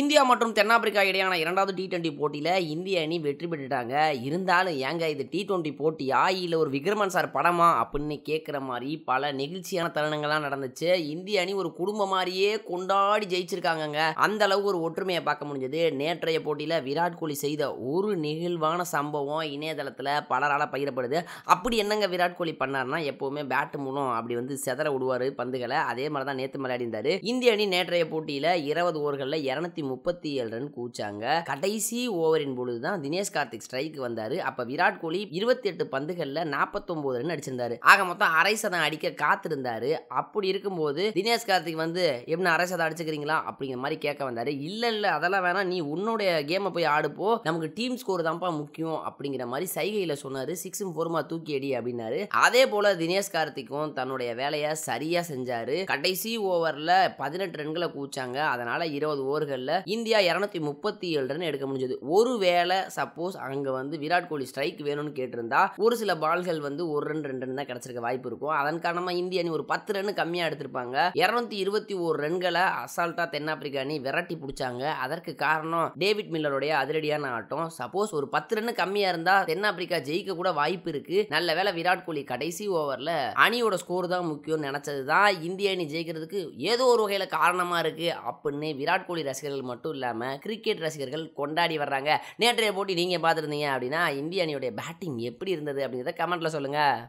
India மற்றும் தென்னாப்பிரிக்கா இடையான இரண்டாவது டி டுவெண்ட்டி போட்டியில் இந்திய அணி வெற்றி பெற்றுட்டாங்க இருந்தாலும் ஏங்க இது டி டுவெண்ட்டி போட்டியா இல்லை ஒரு விக்ரமன் சார் படமா அப்படின்னு கேட்குற மாதிரி பல நெகிழ்ச்சியான தருணங்கள்லாம் நடந்துச்சு இந்திய அணி ஒரு குடும்பம் மாதிரியே கொண்டாடி ஜெயிச்சிருக்காங்கங்க அந்த அளவு ஒரு ஒற்றுமையை பார்க்க முடிஞ்சது நேற்றைய போட்டியில் விராட் கோலி செய்த ஒரு நெகிழ்வான சம்பவம் இணையதளத்தில் பலரால் பகிரப்படுது அப்படி என்னங்க விராட் கோலி பண்ணார்னா எப்போவுமே பேட்டு மூலம் அப்படி வந்து செதற விடுவார் பந்துகளை அதே மாதிரி தான் நேற்று விளையாடிந்தார் இந்திய அணி நேற்றைய போட்டியில் இருபது ஓவர்களில் இரநூத்தி இரநூத்தி முப்பத்தி ஏழு ரன் கூச்சாங்க கடைசி ஓவரின் பொழுது தான் தினேஷ் கார்த்திக் ஸ்ட்ரைக் வந்தாரு அப்ப விராட் கோலி இருபத்தி எட்டு பந்துகள்ல நாற்பத்தொன்பது ரன் அடிச்சிருந்தாரு ஆக மொத்தம் அரை சதம் அடிக்க காத்திருந்தாரு அப்படி இருக்கும்போது தினேஷ் கார்த்திக் வந்து எப்படி அரை சதம் அடிச்சுக்கிறீங்களா அப்படிங்கிற மாதிரி கேட்க வந்தாரு இல்ல இல்ல அதெல்லாம் வேணாம் நீ உன்னுடைய கேமை போய் ஆடுப்போ நமக்கு டீம் ஸ்கோர் தான்ப்பா முக்கியம் அப்படிங்கிற மாதிரி சைகையில சொன்னாரு சிக்ஸும் ஃபோர்மா தூக்கி அடி அப்படின்னாரு அதே போல தினேஷ் கார்த்திக்கும் தன்னுடைய வேலையை சரியா செஞ்சாரு கடைசி ஓவர்ல பதினெட்டு ரன்களை கூச்சாங்க அதனால இருபது ஓவர்களில் இந்தியா இரநூத்தி முப்பத்தி ஏழு ரன் எடுக்க முடிஞ்சது ஒருவேளை சப்போஸ் அங்கே வந்து விராட் கோலி ஸ்ட்ரைக் வேணும்னு கேட்டிருந்தா ஒரு சில பால்கள் வந்து ஒரு ரன் ரெண்டு ரன் தான் கிடைச்சிருக்க வாய்ப்பு இருக்கும் அதன் காரணமாக இந்திய அணி ஒரு பத்து ரன் கம்மியாக எடுத்திருப்பாங்க இரநூத்தி இருபத்தி ஒரு ரன்களை அசால்ட்டா தென்னாப்பிரிக்கா அணி விரட்டி பிடிச்சாங்க அதற்கு காரணம் டேவிட் மில்லருடைய அதிரடியான ஆட்டம் சப்போஸ் ஒரு பத்து ரன் கம்மியாக இருந்தால் தென்னாப்பிரிக்கா ஜெயிக்க கூட வாய்ப்பு இருக்கு நல்ல வேலை விராட் கோலி கடைசி ஓவரில் அணியோட ஸ்கோர் தான் முக்கியம்னு நினச்சது தான் இந்திய அணி ஜெயிக்கிறதுக்கு ஏதோ ஒரு வகையில் காரணமாக இருக்கு அப்படின்னு விராட் கோலி ரசிகர்கள் ரசிகர்கள் மட்டும் இல்லாமல் கிரிக்கெட் ரசிகர்கள் கொண்டாடி வர்றாங்க நேற்றைய போட்டி நீங்கள் பார்த்துருந்தீங்க அப்படின்னா இந்திய அணியுடைய பேட்டிங் எப்படி இருந்தது அப்படிங்கிறத கமெண்ட்டில் சொல்லுங்கள்